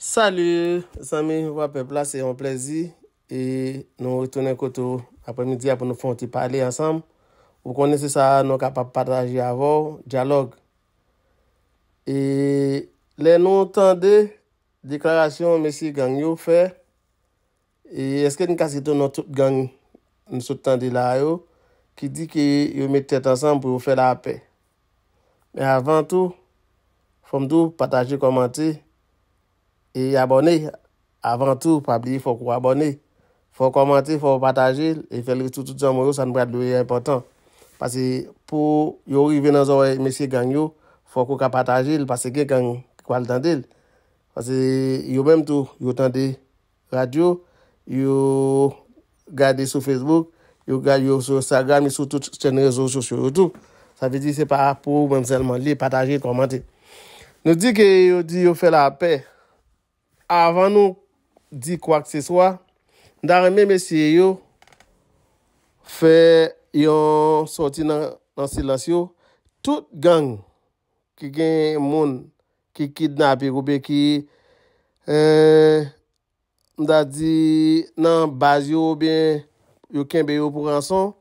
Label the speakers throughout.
Speaker 1: Sali, sami wap epla se yon plezi e nou witounen koto apremidia pou nou fonti pale ansam ou konese sa nou kapap patraji avou, diyalog e le nou tande, deklarasyon mesi gang yon fe e eske nin kase do nou toup gang msou tande la yo ki di ki yon metet ansam pou yon fe la apè me avan tou, fom dou patraji komanti E abone, avantou, pabli, fok wabone, fok komante, fok pataje, e felou toutoutou moun yo, sa nou bradlou e important. Pase pou yo rive nan zon mèche gang yo, fok wak pataje, pase gen gang kwa l'dan del. Pase yo mèm tou, yo tante radio, yo gade sou Facebook, yo gade yo sou Instagram, yo sou toutoutou tèn rezo sosyo yo tou. Sa vè di se pa pou mèm selman li, pataje, komante. Nou di ke yo di yo fè la pey. avan nou di kwa kse swa, nda reme mesye yo, fe yon soti euh, nan silasyo, tout gang ki gen moun ki kid na api koube ki, nda di nan baz yo ben, yo kenbe yo pou ranson,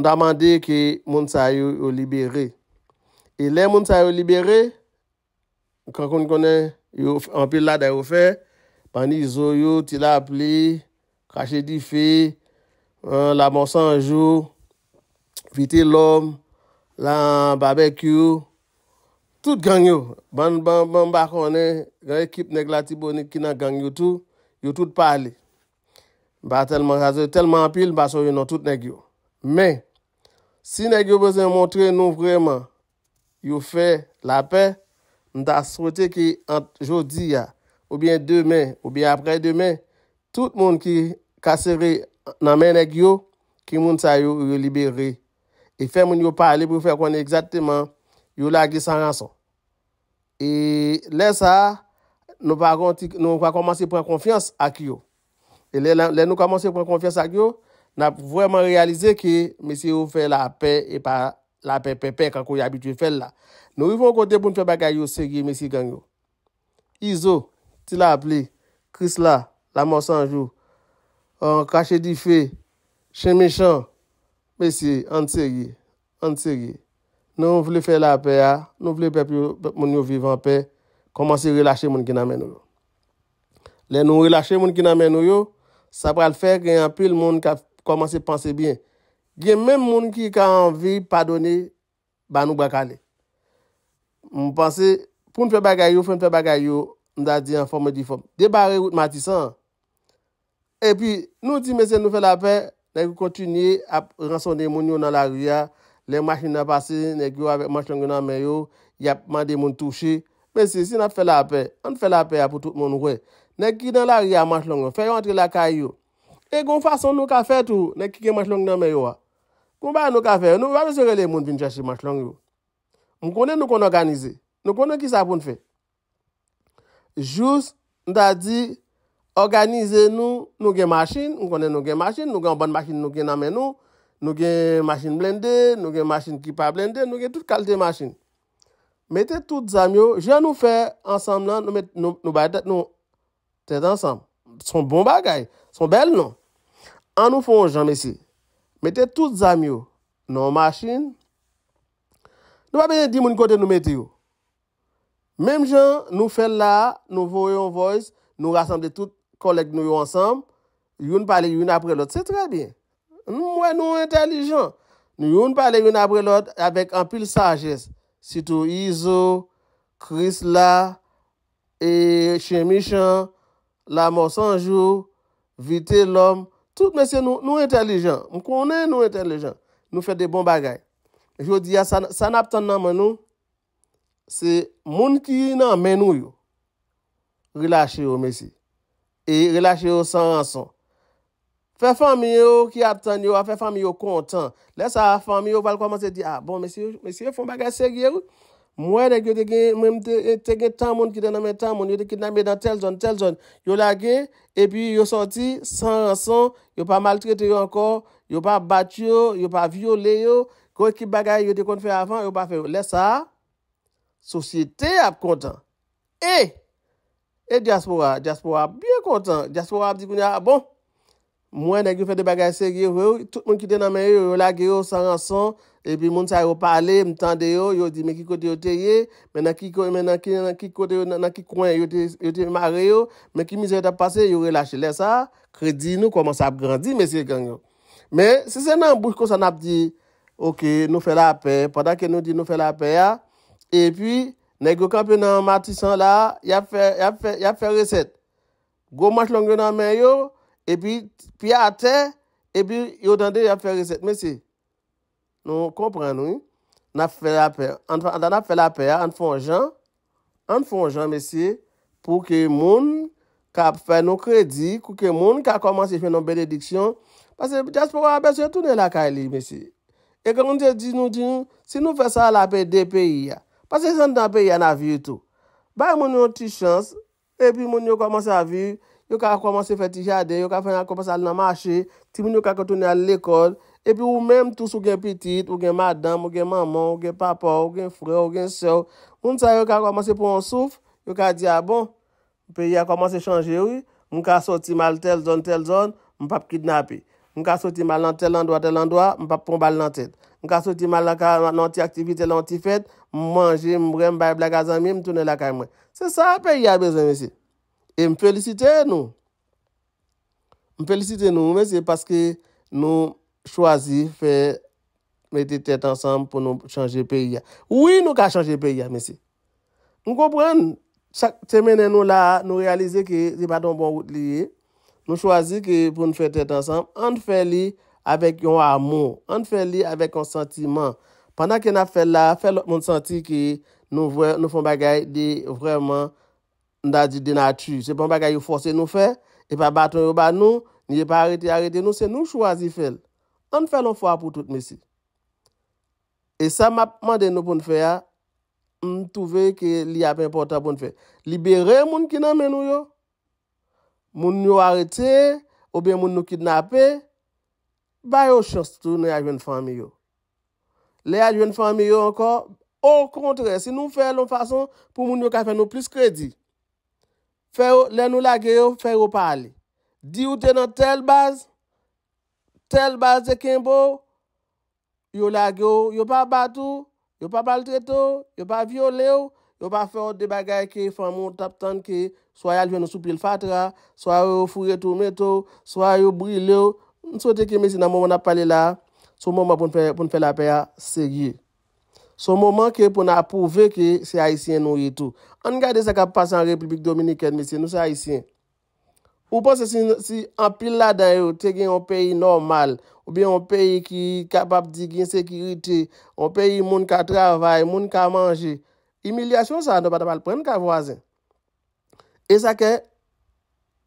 Speaker 1: nda mande ki moun sa yo yo libere. E le moun sa yo libere, kakoun kone yo anpil la de ou fe, pandi zo yo, tila pli, kache di fi, la monsan jou, vite lom, la barbekyou, tout gang yo, ban bakone, gare kip negla ti boni kina gang yo tou, yo tout pale, ba telman raze, telman anpil, ba sou yo nou tout negyo. Men, si negyo beze montre nou vreman, yo fe la pey, Nta sou te ki anjou di ya, ou bien demen, ou bien apre demen, tout moun ki kaseve nan men ek yo, ki moun sa yo yo libere. E fe moun yo pale pou fe konen egzateman, yo la ge san ranson. E le sa, nou va komansi pren konfians ak yo. E le nou komansi pren konfians ak yo, nan vwèman realize ki mesi yo fe la pe, e pa la pe pe pe kankou yabitwe fel la. Nou yivon kote poun fwe baka yo segi mesi gangyo. Izo, ti la apli, Krisla, la monsan jou, kache di fe, chen mechon, mesi, ansegi, ansegi. Nou vle fwe la apè ya, nou vle pep yon moun yon vivan apè, komanse relache moun ki nan men nou yo. Le nou relache moun ki nan men nou yo, sa pral fwe gen api l moun ka komanse panse bien. Gen men moun ki ka anvi padoni, ba nou baka le. Mwen panse, proun fè bagay yo, fè mwen fè bagay yo, mwen da di an fòmè di fòmè. Debare yot matisan. E pi, nou ti mesè nou fè la pè, nèk yon kontinye ap ransonde moun yo nan la rüya. Lèm machin nan pase, nèk yon avèk manch long yon nan mè yo, yap man de moun touche. Mesè, si nan fè la pè, an fè la pè ap wè tout moun wè. Nèk yon nan la rüya manch long yon, fè yon antre la kaj yo. E kon fason nou ka fè tou, nèk yon manch long yon nan mè yo. Kon ba nou ka fè, nou wè mè sè re lè m Mwen konen nou konen organize. Mwen konen ki sa pou nou fe. Jous, mwen ta di, organize nou, nou gen masin, mwen konen nou gen masin, nou gen bon masin, nou gen namen nou, nou gen masin blendé, nou gen masin ki pa blendé, nou gen tout kalte masin. Mwen te tout zamyo, jè nou fe ansam lan nou bayetat nou tèt ansam. Son bon bagay, son bel nan. An nou fon, jèmè si. Mwen te tout zamyo, nou masin, Nou pa beye di moun kote nou mete yo. Mem jan, nou fè la, nou voyon voice, nou rassemble tout kolek nou yo ansanm, yon pale yon apre lot, se tre bien. Nou mwen nou entelijan. Nou yon pale yon apre lot, avek anpil sajes. Sitou Izo, Chris la, e Che Mishan, La Mor Sanjou, Vite Lom, tout mwen se nou entelijan, m konen nou entelijan, nou fè de bon bagay. yo di ya san ap tan nan menou, se moun ki nan menou yo, rilache yo mesi, e rilache yo san ansan. Fè fami yo ki ap tan yo, fè fami yo kontan, lè sa fami yo val kwa manse di, a ah, bon mesi yo foun baga seri yo, mwen ek yo te gen, mwen te gen tan moun ki den nan men tan moun, yo te gen nan men dan tel zon, tel zon, yo la gen, e pi yo santi, san ansan, yo pa maltrete yo ankor, yo pa bat yo, yo pa viole yo, Kou ekip bagay yo te kon te fe avan, yo pa fe yo. Le sa, sosyete ap kontan. E, e diaspora, diaspora biye kontan. Diaspora ap di koun ya, ah, bon, mwen ek yo fe de bagay sege yo, tout moun ki de nan men yo, yo la ge yo san rason, e pi moun sa yo pale, mtande yo, yo di meki kote yo te ye, menan ki kote yo nan ki kwen yo te mare yo, menki mizye yo te pase, yo re la che le sa, kredi nou koman sa ap grandi, me se genyo. Men, se se nan bouch kon san ap di Ok, nou fè la pè, padan ke nou di nou fè la pè ya, e pi, negyo kampi nan matisan la, yap fè, yap fè, yap fè resèt. Gou manch langyo nan men yo, e pi, pi a te, e pi, yo dande yap fè resèt. Mèsi, nou komprèn nou, nap fè la pè. An fè, an fè la pè ya, an fè an jan, an fè an jan, mèsi, pou ke moun, ka fè nou kredi, pou ke moun, pou ke moun, ka komansi fè nou benediksyon, pasè, jas pou wapè, s E kon yon te di nou di nou, si nou fe sa la pe de peyi ya. Pase yon nan peyi ya nan vi yotou. Bay moun yon ti chans, epi moun yon komanse a vi, yon ka komanse feti jade, yon ka fanyan komanse al nan mache, ti moun yon ka ketouni al l'ekol, epi ou menm tous ou gen petit, ou gen madame, ou gen maman, ou gen papa, ou gen fre, ou gen seo. Moun sa yon ka komanse pou yon souf, yon ka diya ah bon, peyi ya komanse chanje wou, moun ka soti mal tel zon, tel zon, moun pap kidnapi. Mwen ka soti mal nan tel an doa, tel an doa, mwen pa pon bal nan tet. Mwen ka soti mal nan anti-aktivite, anti-fet, mwen manje, mwen brem, mwen bay blagazan mi, mwen tounen la kay mwen. Se sa, peyi a bezan, mwen se. E mwen felisite nou. Mwen felisite nou, mwen se, paske nou chwazi fe mette tet ansan pou nou chanje peyi a. Ouye nou ka chanje peyi a, mwen se. Mwen kompren, chak temene nou la, nou realize ki, se paton bon wout liye, Nou chwazi ki pou nou fèl tèt ansanp, an fèl li avèk yon amou, an fèl li avèk konsantiman. Pandan ki nan fèl la, fèl lout moun santi ki nou fèl bagay de vreman nan di dena tù. Se pou nou bagay yon fòsè nou fèl, e pa baton yon ba nou, ni e pa arète arète nou, se nou chwazi fèl. An fèl lout fòsè pou tout mesi. E sa m ap manden nou pou nou fèl ya, m touve ki li apè important pou nou fèl. Libère moun ki nan men nou yo. Moun nou arete, ou ben moun nou kidnape, bayo chos tou nou yajwen fami yo. Le yajwen fami yo ankon, ou kontre, si nou fè loun fason pou moun nou ka fè nou plis kredi. Fè yo, le nou lage yo, fè yo pali. Di ou tenon tel baz, tel baz de kimbo, yo lage yo, yo pa batou, yo pa baltretou, yo pa violeou. Yo pa fè ou de bagay ke fè an moun tap tan ke, sou a yal ven nou sou pil fatra, sou a yo fure tou metou, sou a yo bril yo, nou sou teke mesi nan moun moun ap pale la, sou moun moun poun fè la pè a sege. Sou moun manke pou nan ap pou veke, se a isyen nou etou. An gade sa ka pase an Republik Dominikèd, mesi, nou se a isyen. Ou panse si an pil la dan yo, teke yon peyi normal, ou bi yon peyi ki kapap di gen sekirite, yon peyi moun ka travay, moun ka manje, Emilyasyon sa, nou pa ta pal pren ka vwazen. E sa ke,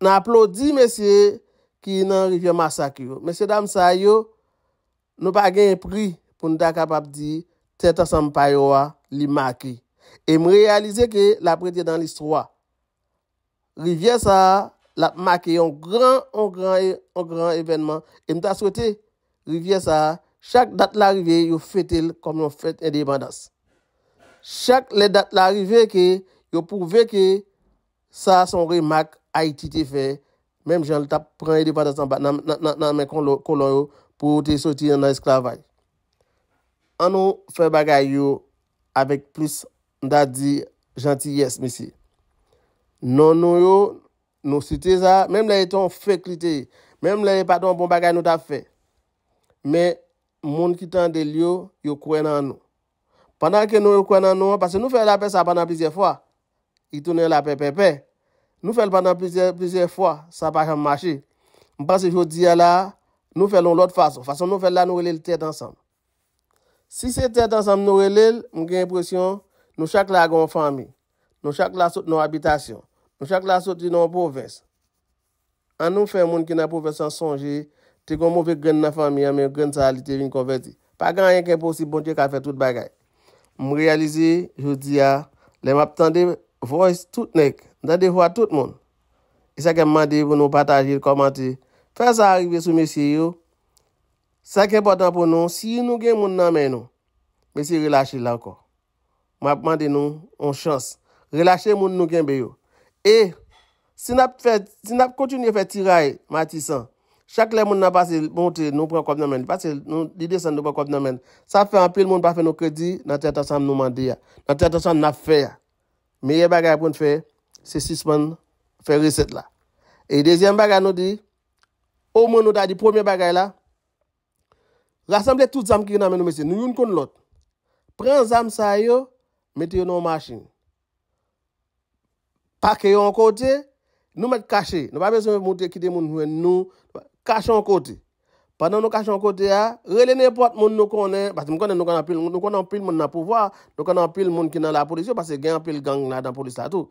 Speaker 1: nou aplodi mesye ki nan rivye masak yo. Mesye dam sa yo, nou pa gen yon pri pou nou ta kapap di, teta san payo wa li maki. E m realize ke la prete dan listro wa. Rivye sa, la maki yon gran, yon gran evenman. E m ta swete, rivye sa, chak dat la rivye yo fetel kom yon fet endevandas. Chak le dat la ri veke, yo pou veke, sa son re mak a iti te fe, menm jan le tap pran edi pata san bat nan men kon lon yo pou te soti nan esklavay. An nou fe bagay yo avek plus nda di jantiyes misi. Non nou yo, nou si te za, menm la eton fe klite, menm la eton bon bagay nou ta fe, menm moun ki tan de li yo, yo kwen nan nou. pandan ke nou yon kwen nan nou, parce nou fèl la pe sa pandan pizye fwa, yi toune la pe pe pe, nou fèl pandan pizye fwa, sa pa chanm machi, mpase jout diya la, nou fèl loun lout fason, fason nou fèl la nou relèl tèd ansanm. Si se tèd ansanm nou relèl, m gen impresyon, nou chak la agon fami, nou chak la sot nou abitasyon, nou chak la sot yon pouves. An nou fèl moun ki nan pouves an sonji, te kon mouve gen nan fami, ame gen sa alite vin konverti. Pa gen yon ken posi bonche ka f M realize, yo di ya, le map tan de voice tout nek, dan de vwa tout moun. E sa ke m mande, voun nou pataje, komante, fè sa arrive sou mesye yo. Sa ke bòtan pou nou, si nou gen moun nanmen nou, mesye relache lankon. Map mande nou, on chans, relache moun nou gen be yo. E, si nap kontunye fè tiray matisan, Chak lè moun nan basil moun te nou pran kop nan men. Basil, nou di desen nou pran kop nan men. Sa fe anpil moun pa fe nou kredi nan te atasan nou mandi ya. Nan te atasan na fe ya. Me ye bagay pou nou fe, se sisman fe reset la. E dezyen bagay nou di, ou moun nou da di pounye bagay la. Rasamble tout zam ki nan men nou mesi. Nou yon kon lot. Pren zam sa yo, meti yo nou mashing. Pake yo an kote, nou meti kache. Nou ba besen moun te kite moun nou... kachan kote. Padan nou kachan kote ya, rele nepot moun nou konen, pasi mwen konen nou konen pil moun, nou konen pil moun nan pouvoa, nou konen pil moun ki nan la polisyon, pasi gen pil gang nan polisyon la tou.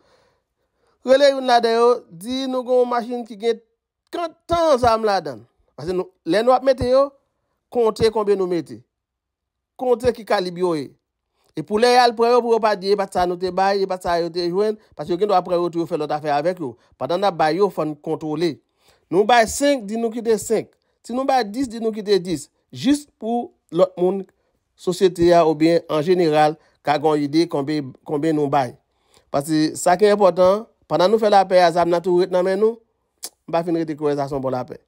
Speaker 1: Rele yon la de yo, di nou konen masin ki gen kontan sa mwen la dan. Pasi lè nou ap mette yo, kontre konbe nou mette. Kontre ki kalibyo e. E pou lè yal preyo pou yo pa diye, pasi sa nou te baye, pasi sa yo te jwen, pasi yo gen do ap preyo tou yo fe lot afe avek yo. Padan la baye yo fon kontrole e. Nou bay 5, di nou kite 5. Si nou bay 10, di nou kite 10. Jist pou lout moun sosyete ya ou bien en general kakon yi dey konbe nou bay. Pase sa ki important, pandan nou fe la pe azab natou wite nanmen nou, ba fin rete kouye zason pou la pe.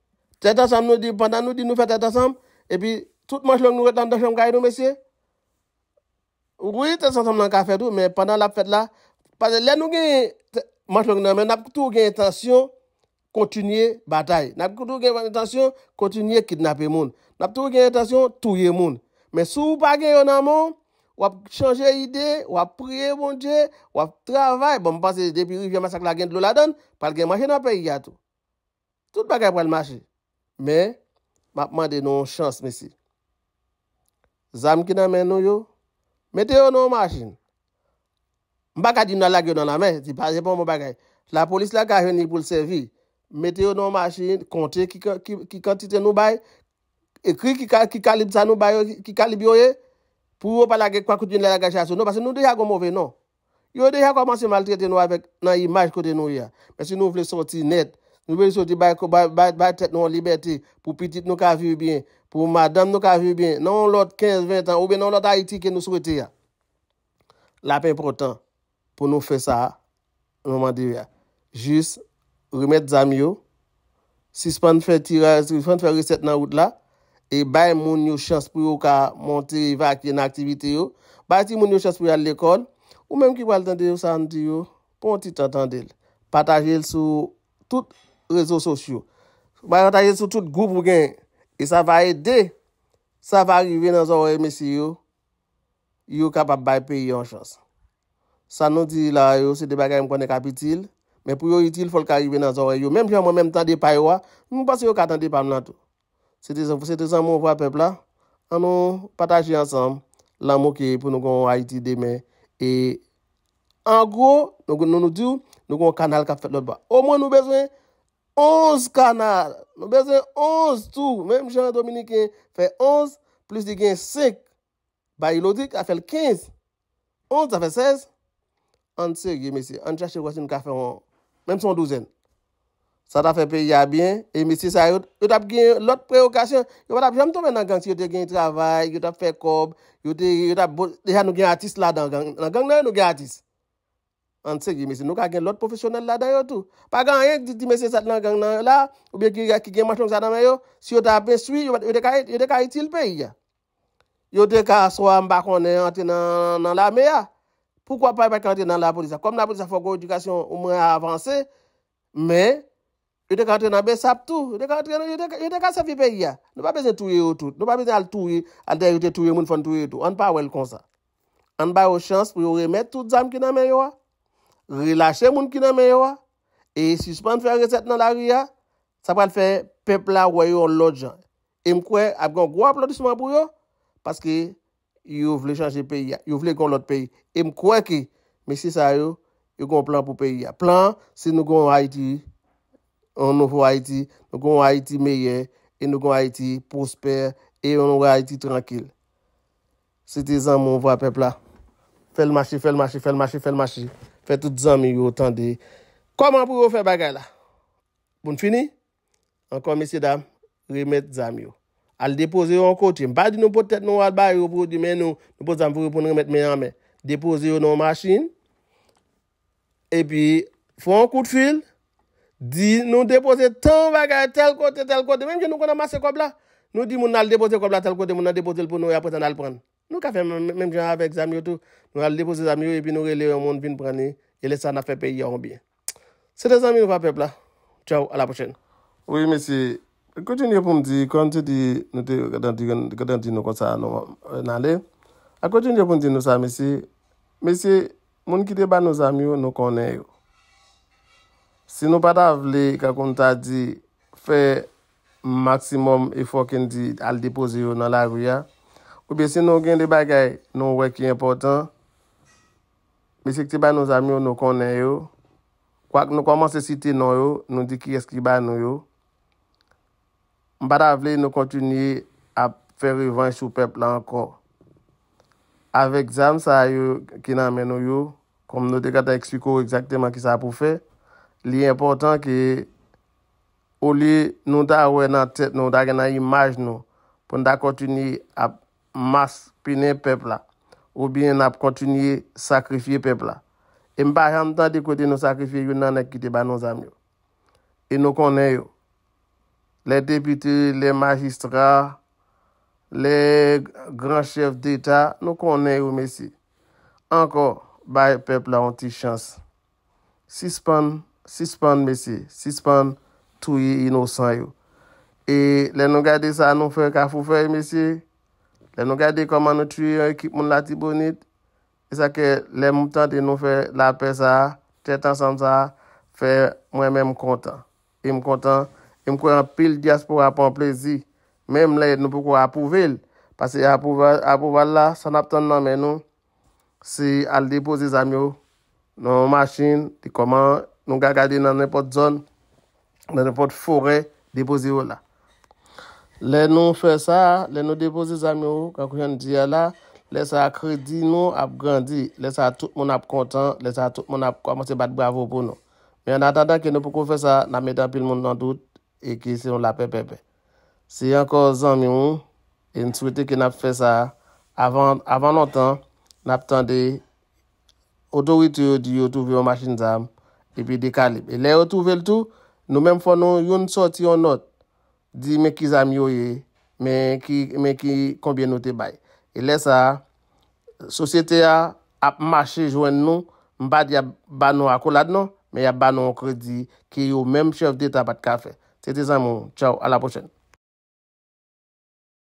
Speaker 1: Tetan sanm nou di, pandan nou di nou fe tetan sanm, epi tout manch long nou wite nanmen tetan sanm kaye nou mesye. Wite tetan sanm nan ka fe dou, men pandan la pe fet la, lè nou gen manch long nanmen, nap tou gen etasyon kontinye batay. Nap tou gen yon intasyon, kontinye kidnape moun. Nap tou gen yon intasyon, touye moun. Men sou pa gen yon nanman, wap chanje ide, wap priye bonje, wap travay, bon mpase depi rif ya masak la gen dlo la don, pal gen manjen nan peyi gato. Tout bakay pral mache. Men, map mande yon chans mesi. Zam ki nanmen nou yo, mete yon nou manjen. Mbakad yon nan la gen nanman, di pa repon mw bagay. La polis la ka veni pou lsevi, Mete yo nan masin, konti ki kantite nou bay, ekri ki kalib sa nou bay, ki kalib yo ye, pou wopan lage kwa kouti yon lage asyo nou, basi nou deja gomove nou. Yo deja komansi malte te nou avek nan imaj kote nou ya. Besi nou vle soti net, nou vle soti bay tet nou an libeti, pou pitit nou ka viw bin, pou madam nou ka viw bin, nan lout 15-20 an, oube nan lout Haiti ke nou souwete ya. La pen protan pou nou fe sa, nou mandi ya, jis. remèd zami yo, si s'pan fè tira, si s'pan fè reset nan wout la, e bay moun yo chans pou yo ka monte evak yon aktivite yo, bay ti moun yo chans pou yo al l'ekol, ou mèm ki wale dende yo sa an di yo, pon ti tante dende, pataje l sou tout rezo sosyo, bay pataje l sou tout goup w gen, e sa va ede, sa va rive nan zon wè mesi yo, yo kapap bay pe yon chans. Sa nou di la yo, se de bagay m konen kapitil, Men pou yo itil, fòl ka yu ve nan zòwe yo. Mem jè an mwen menm tan de paywa, mwen pas yo katan de pam lan tou. Se te zan mwen wapèp la, an nou patajye ansam. Lan mwen ki pou nou kon ha itil demè. E an gwo, nou kon nou nou diw, nou kon kanal ka fèl lòt ba. O mwen nou bezwen 11 kanal. Nou bezwen 11 tou. Mem jè an dominikè fè 11, plus di gen 5. Bayi lodik a fèl 15. 11 a fèl 16. An tse gè mesè. An chache wò si nou ka fèl 11. Mem son douzen. Sa ta fe pe ya bin. E misi sa yot. Yot ap gen lot preokasyon. Yot ap jam to men nan gang si yote gen yon travay. Yot ap fe kob. Yote yot ap bo. Deja nou gen artist la dan gang. Nan gang nan yon nou gen artist. An se gen misi. Nou ka gen lot profesyonel la dan yon tou. Pa gang yon di misi sat nan gang nan yon la. Ou beki yon ki gen maslong sa dan yon. Si yot ap beswi. Yot e ka iti l peyi ya. Yot e ka aswa mbakone yon te nan la me ya. Poukwa pa yon pa kante nan la polisa? Kom la polisa fok ou edukasyon ou mwen avanse, men, yon te kante nan besap tou. Yon te kante nan, yon te kante sa vive ya. Nou pa bezne touye ou tout. Nou pa bezne al touye, al derite touye moun foun touye ou tout. An pa wèl konsa. An pa yon chans pou yon remet tout zam ki nan mè yon. Relashe moun ki nan mè yon. E si jpande fè yon reset nan la riyan, sa pral fè pepla wè yon lodjan. E mkwe, ap gwen gwa aplodisman pou yon, paske... Yo vle chanje peyi ya. Yo vle kon lot peyi. E mkweke, mesye sa yo, yo kon plan pou peyi ya. Plan, se nou kon wajiti, on nou wajiti, nou kon wajiti meyye, e nou kon wajiti prospere, e on nou wajiti trankil. Siti zan moun vwa pepla. Fèl mwashi, fèl mwashi, fèl mwashi, fèl mwashi. Fèl tout zan miyo tan de. Koman pou yo fè bagay la? Boun fini? Ankon mesye dam, remet zan miyo. Al depoze yo an kote. Mba di nou potet nou al bayou pou di men nou depoze yo nan machin. E pi, fwa an kote fil. Di nou depoze ton bagay tel kote, tel kote. Mwen gen nou konan masse kob la. Nou di moun al depoze kob la tel kote, moun al depoze l pou nou yapotan e al pran. Nou ka fè mwen, mwen gen avek zami yo tou. Mwen al depoze zami yo, e pi nou releyo yon moun vin pran e, e le sa na fe pe yon bi. Se de zami yo pa pepla. Tchau, ala pochen. Ouye mesi. A koutyon yon pou m di, konti di nou te gadan ti nou konsa nan le. A koutyon yon pou m di nou sa mesi, mesi, moun ki te ba nou zamyon nou konen yo. Si nou pata vle kakon ta di fe maksimum e fokin di al depoze yo nan la vwe. Ou be si nou gen di bagay nou wè ki important, mesi ki te ba nou zamyon nou konen yo. Kwak nou koman se siti nou yo, nou di ki eski ba nou yo. mbata vle nou kontinye ap fe revans sou pepla ankor. Avek zan sa yo kin amen nou yo, kom nou dekata ekspiko ou ekzakteman ki sa pou fe, li important ki, ou li nou ta we nan tet nou, da gen nan imaj nou, pou nou da kontinye ap mas pene pepla, ou bien ap kontinye sakrifye pepla. E mbata yam tan dekote nou sakrifye yo nan ekite ba nou zan yo. E nou konen yo, le depite, le magistra, le granchef d'Etat, nou konnen yo, mesi. Anko, bay pepl la onti chans. Sispon, sispon, mesi, sispon touye inosan yo. E le nou gade sa nou fè kafou fè, mesi, le nou gade koman nou tuyye ekip moun la ti bonit, e sa ke le moutan de nou fè la pe sa, tè tan san sa, fè mwen mè m kontan. E m kontan, Yon e kwen apil diaspo apan plezi. Mem le nou pou kwen apuvel. Pase apuvel la, san ap ton nan men nou. Si al depozi zami ou. Nan yon masjin, di koman nou gagadi nan nepot zon. Nan nepot fore, depozi ou la. Le nou fe sa, le nou depozi zami ou, kwen kwen diya la. Le sa kredi nou ap grandi. Le sa tout moun ap kontan. Le sa tout moun ap kwa monsi bat bravo pou nou. Men atata ki nou pou kwen fe sa, nan metan pil moun nan dout. E ki se yon la pepepe Se yon kor zanm yon E n souwete ki nap fe sa Avan an tan Nap tan de Odo wite yo di yo touve yon masjin zam E pi dekalib E le yo touve l tou Nou men fwano yon soti yon not Di men ki zam yo ye Men ki konbyen nou te bay E le sa Sosyete ya ap masje jwen nou Mbad ya banon akolad nou Men ya banon okre di Ki yo men mchef deta bat kafe C'était des Ciao, à la prochaine.